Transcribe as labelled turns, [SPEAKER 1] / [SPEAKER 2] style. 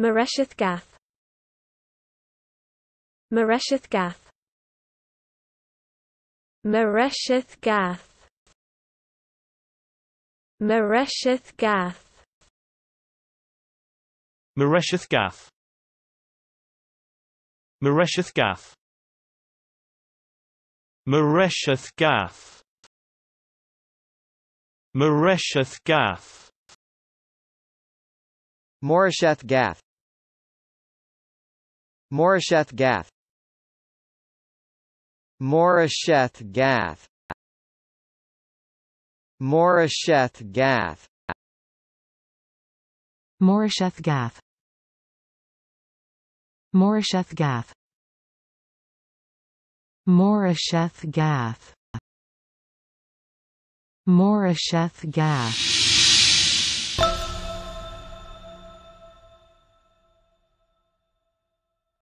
[SPEAKER 1] Maresheth Gath Maresheth Gath Maresheth Gath Maresheth Gath Maresheth Gath Maresheth Gath Maresheth Gath Maresheth Gath Moresheth Gath Morasheth Gath Morasheth Gath Morasheth Gath Morasheth Gath Morasheth Gath Morasheth Gath
[SPEAKER 2] Morasheth Gath